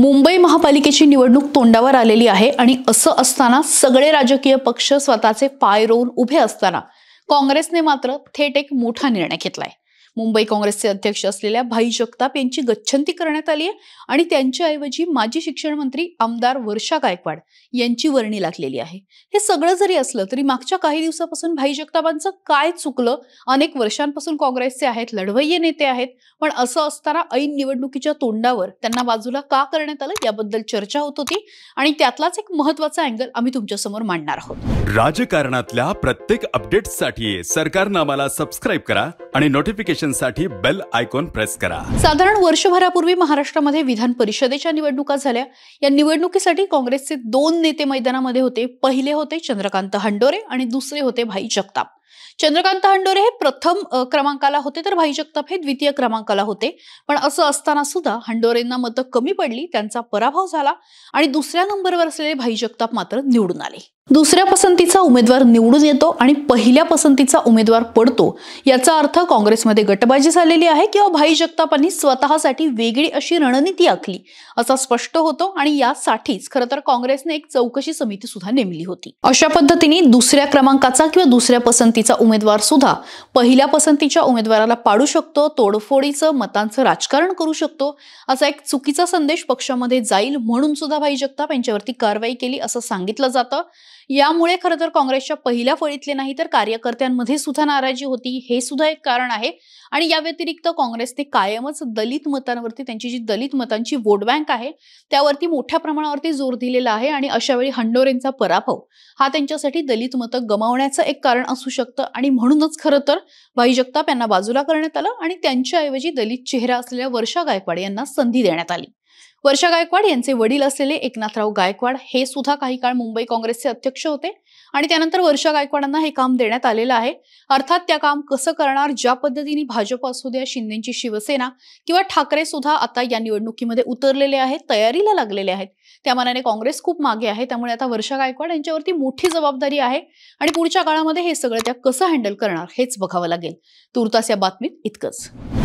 मुंबई महापालिकेची निवडणूक तोंडावर आलेली आहे आणि असं असताना सगळे राजकीय पक्ष स्वतःचे पाय रोवून उभे असताना काँग्रेसने मात्र थेट एक मोठा निर्णय घेतलाय मुंबई काँग्रेसचे अध्यक्ष असलेल्या भाई जगताप यांची गच्छंती करण्यात आली आहे आणि त्यांच्याऐवजी माजी शिक्षण मंत्री आमदार वर्षा गायकवाड यांची वर्णी लागलेली आहे हे सगळं जरी असलं तरी मागच्या काही दिवसापासून भाई जगतापांचं काय चुकलं अनेक वर्षांपासून काँग्रेसचे आहेत लढवय्ये नेते आहेत पण असं असताना ऐन निवडणुकीच्या तोंडावर त्यांना बाजूला का करण्यात आलं याबद्दल चर्चा होत होती आणि त्यातलाच एक महत्वाचा अँगल आम्ही तुमच्या समोर मांडणार आहोत राजकारणातल्या प्रत्येक सरकारनं आम्हाला सबस्क्राईब करा आणि नोटिफिकेशन साठी बेल आयकॉन प्रेस करा साधारण वर्षभरापूर्वी महाराष्ट्रामध्ये विधान परिषदेच्या निवडणुका झाल्या या निवडणुकीसाठी काँग्रेसचे दोन नेते मैदानामध्ये होते पहिले होते चंद्रकांत हंडोरे आणि दुसरे होते भाई जगताप चंद्रकांत हंडोरे हे प्रथम क्रमांकाला होते तर भाई जगताप हे द्वितीय क्रमांकाला होते पण असं असताना सुद्धा हंडोरेंना मतं कमी पडली त्यांचा पराभव झाला आणि दुसऱ्या नंबरवर असलेले भाई जगताप मात्र निवडून आले दुसऱ्या पसंतीचा उमेदवार निवडून येतो आणि पहिल्या पसंतीचा उमेदवार पडतो याचा अर्थ काँग्रेसमध्ये गटबाजी झालेली आहे किंवा भाई जगतापांनी स्वतःसाठी वेगळी अशी रणनीती आखली असा स्पष्ट होतो आणि यासाठीच खरं तर काँग्रेसने एक चौकशी समिती सुद्धा नेमली होती अशा पद्धतीने दुसऱ्या क्रमांकाचा किंवा दुसऱ्या पसंतीचा उमेदवार सुद्धा पहिल्या पसंतीच्या उमेदवाराला पाडू शकतो तोडफोडीचं मतांचं राजकारण करू शकतो असा एक चुकीचा संदेश पक्षामध्ये जाईल म्हणून सुद्धा भाई जगताप यांच्यावरती कारवाई केली असं सांगितलं जातं यामुळे खरं तर काँग्रेसच्या पहिल्या फळीतले नाही तर कार्यकर्त्यांमध्ये सुद्धा नाराजी होती हे सुद्धा एक कारण आहे आणि या व्यतिरिक्त काँग्रेसने कायमच दलित मतांवरती त्यांची जी दलित मतांची वोट बँक आहे त्यावरती मोठ्या प्रमाणावरती जोर दिलेला आहे आणि अशावेळी हंडोरेंचा पराभव हा त्यांच्यासाठी दलित मतं गमावण्याचं एक कारण असू शकतं आणि म्हणूनच खरं तर भाई जगताप यांना बाजूला करण्यात आलं आणि त्यांच्याऐवजी दलित चेहरा असलेल्या वर्षा गायकवाड यांना संधी देण्यात आली वर्षा गायकवाड यांचे वडील असलेले एकनाथराव गायकवाड हे सुद्धा काही काळ मुंबई काँग्रेसचे अध्यक्ष होते आणि त्यानंतर वर्षा गायकवाडांना हे काम देण्यात आलेलं आहे अर्थात त्या काम कसं करणार ज्या पद्धतीने भाजप असू द्या शिंदेची शिवसेना किंवा ठाकरे सुद्धा आता या निवडणुकीमध्ये उतरलेले आहेत तयारीला लागलेले आहेत त्या मनाने काँग्रेस खूप मागे आहे त्यामुळे आता वर्षा गायकवाड यांच्यावरती मोठी जबाबदारी आहे आणि पुढच्या काळामध्ये हे सगळं त्या कसं हँडल करणार हेच बघावं लागेल तुर्तास या बातमीत इतकंच